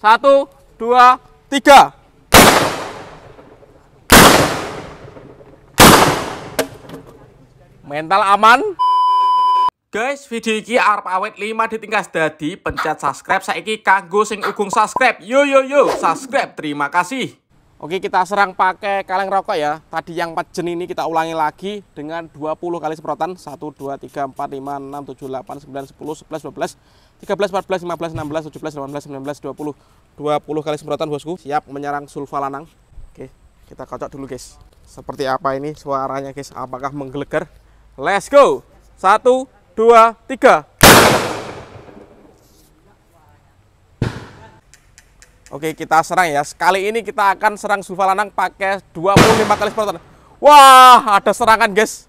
Satu, dua, tiga. Mental aman. Guys, video ini arep awet 5 ditingkas dadi pencet subscribe saiki kanggo sing ugung subscribe. Yo yo yo, subscribe. Terima kasih. Oke, kita serang pakai kaleng rokok ya. Tadi yang 4 jen ini kita ulangi lagi dengan 20 kali semprotan. 1 2 3 4 5 6 7 8 9 10 11 12 13, 14, 15, 16, 17, 18, 19, 20 20 kali semprotan bosku Siap menyerang sulfa lanang Oke, kita kocok dulu guys Seperti apa ini suaranya guys Apakah menggelegar Let's go 1, 2, 3 Oke, kita serang ya Sekali ini kita akan serang sulfa lanang pakai 25 kali semprotan Wah, ada serangan guys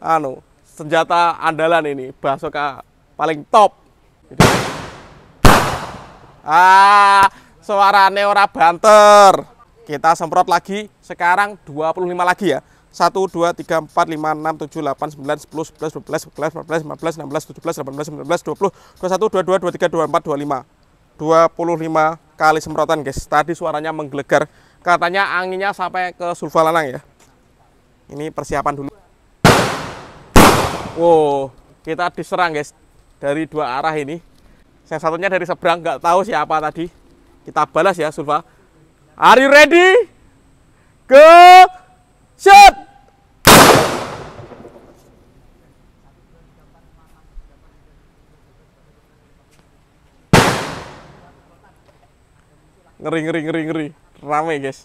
anu senjata andalan ini basoka paling top Jadi, gitu. ah suarane ora banter kita semprot lagi sekarang 25 lagi ya 1, 2, 3, 4, 5, 6, 7, 8, 9, 10, 11, 12, 13 14, 15, 16, 17, 18, 19, 20, 21, 22, 23, 24, 25 25 kali semprotan guys Tadi suaranya menggelegar Katanya anginnya sampai ke Sulfalanang ya Ini persiapan dulu Wow, kita diserang guys dari dua arah ini. Yang satunya dari seberang nggak tahu siapa tadi. Kita balas ya Sulfa. Are you ready? Go! Shoot! Ngeri ngeri ngeri ngeri. Rame guys.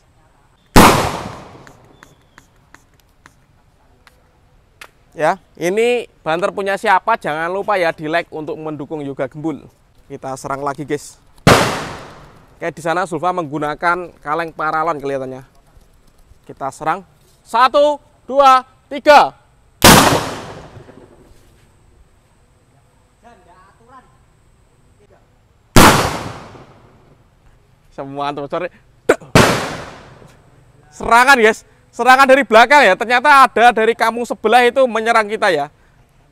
ya. Ini banter punya siapa? Jangan lupa ya di like untuk mendukung Yoga Gembul. Kita serang lagi, guys. Kayak di sana Sulfa menggunakan kaleng paralon kelihatannya. Kita serang. Satu, dua, tiga. Semua antum sore. Serangan, guys serangan dari belakang ya. Ternyata ada dari kamu sebelah itu menyerang kita ya.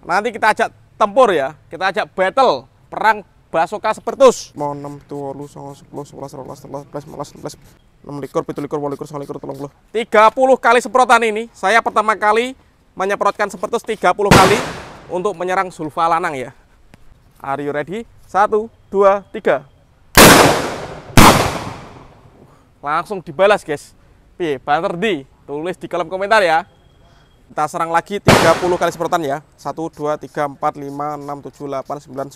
Nanti kita ajak tempur ya. Kita ajak battle, perang Basoka Sepertus. Mau 6 tuwalu 10 11 12 13 14 15 6 likur 7 likur 8 likur 9 likur 30. 30 kali semprotan ini. Saya pertama kali menyemprotkan Sepertus 30 kali untuk menyerang Zulfa Lanang ya. Are you ready? 1 2 3. Langsung dibalas, guys. Piye, banter di. Tulis di kolom komentar ya. Kita serang lagi 30 kali semprotan ya. 1 2 3 4 5 6 7 8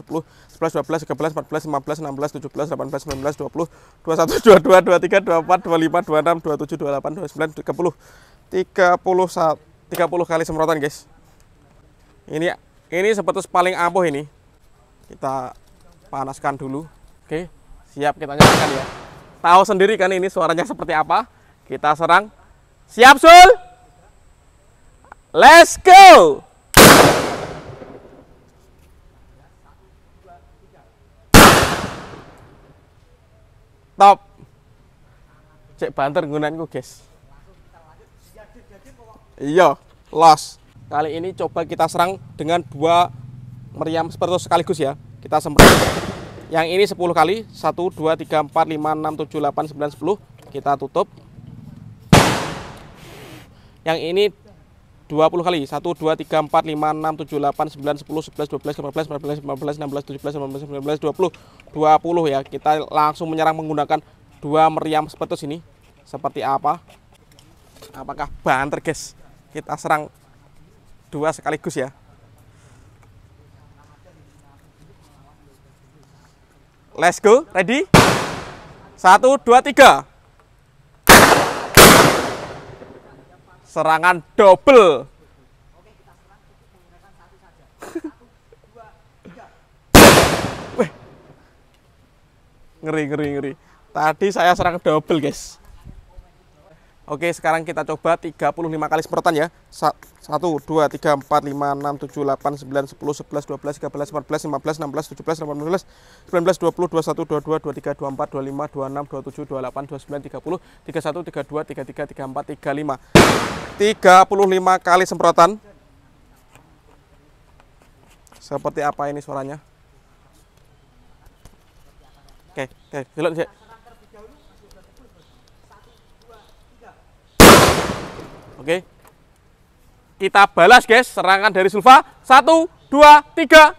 9 10 11 12 13 14 15 16 17 18 19 20 21 22 23 24 25 26 27 28 29 30. 30 30 kali semprotan, guys. Ini ini sebetulnya paling ampuh ini. Kita panaskan dulu. Oke, siap kita nyalakan ya. Tahu sendiri kan ini suaranya seperti apa? Kita serang Siap, Sul? Let's go! Top. Cek banter gunaanku, guys. Iya, los. Kali ini coba kita serang dengan dua meriam seperti itu sekaligus ya. Kita semprot. Yang ini 10 kali, 1 2 3 4 5 6 7 8 9 10. Kita tutup yang ini 20 kali 1 2 3 4 5 6 7 8 9 10 11 12 13 14 15 16 17 18 19 20 20 ya kita langsung menyerang menggunakan dua meriam seperti ini seperti apa apakah banter guys kita serang dua sekaligus ya let's go ready 1 2 3 serangan double. Ngeri, ngeri, ngeri. Tadi saya serang double, guys. Oke, sekarang kita coba 35 kali semprotan ya. 1 2 3 4 5 6 7 8 9 10 11 12 13 14 15 16 17 18 19 20 21 22 23 24 25 26 27 28 29 30 31 32 33 34 35. 35 kali semprotan. Seperti apa ini suaranya? Oke, oke, Oke. Kita balas guys, serangan dari Sulfa. Satu, dua, tiga.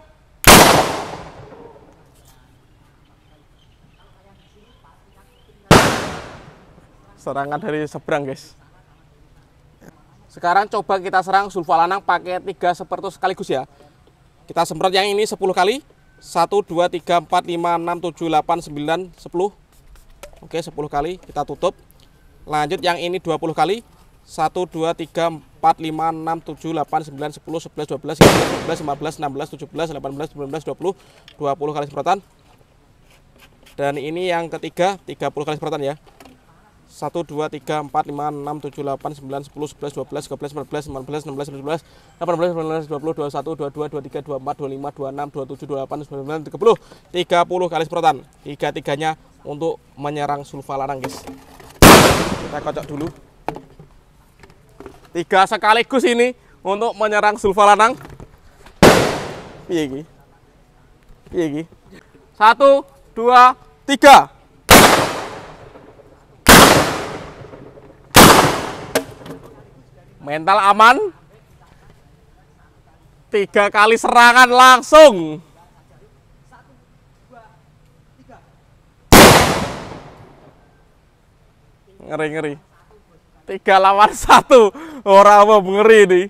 Serangan dari seberang guys. Sekarang coba kita serang Sulfa Lanang pakai tiga sepertus sekaligus ya. Kita semprot yang ini 10 kali. 1, 2, 3, 4, 5, 6, 7, 8, 9, 10. Oke, 10 kali. Kita tutup. Lanjut yang ini 20 kali. 1, 2, 3, 4, 5, 6, 7, 8, 9, 10, 11, 12, 13, 14, 15, 16, 17, 18, 19, 20, 20 kali semprotan dan ini yang ketiga 30 kali semprotan ya 1, 2, 3, 4, 5, 6, 7, 8, 9, 10, 11, 12, 13, 14, 15, 16, 17, 18, 19, 20, 21, 22, 23, 24, 25, 26, 27, 28, 29, 30 30 kali semprotan tiga-tiganya untuk menyerang sulfa larang guys kita kocok dulu tiga sekaligus ini untuk menyerang Sulfalanang piye iki piye satu dua tiga mental aman tiga kali serangan langsung ngeri ngeri tiga lawan satu orang mau mengeri ini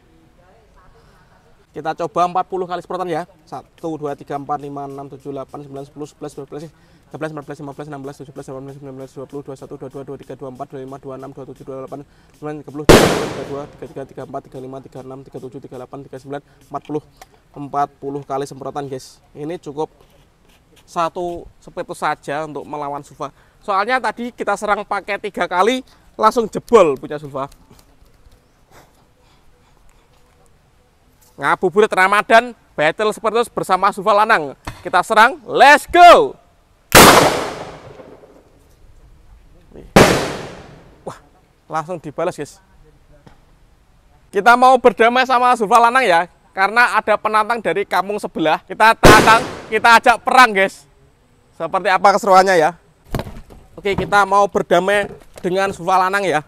kita coba 40 kali sprotan ya 1, 2, 3, 4, 5, 6, 7, 8, 9, 10, 11, 12, 13, 14, 15, 16, 17, 18, 19, 20, 21, 22, 23, 24, 25, 26, 27, 28, 29, 30, 31, 32, 33, 34, 35, 36, 37, 38, 39, 40 40 kali semprotan guys ini cukup satu sepetus saja untuk melawan Sufa soalnya tadi kita serang pakai tiga kali langsung jebol punya Sulfa. Ngabuburit Ramadan, battle seperti itu bersama Sulfa Lanang. Kita serang, let's go! Wah, langsung dibalas guys. Kita mau berdamai sama Sulfa Lanang ya, karena ada penantang dari kampung sebelah. Kita tantang, kita ajak perang guys. Seperti apa keseruannya ya. Oke, kita mau berdamai dengan Sufalanang ya.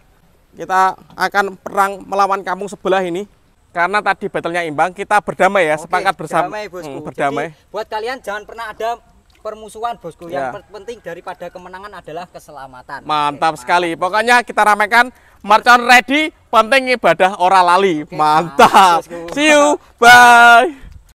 Kita akan perang melawan kampung sebelah ini. Karena tadi battlenya imbang, kita berdamai ya, Oke, sepakat bersama. Damai, bosku. Hmm, berdamai. Jadi, buat kalian jangan pernah ada permusuhan bosku. Ya. Yang penting daripada kemenangan adalah keselamatan. Mantap Oke, sekali. Mantap. Pokoknya kita ramaikan Marcon ready, penting ibadah ora lali. Oke, mantap. mantap. See you. Bye.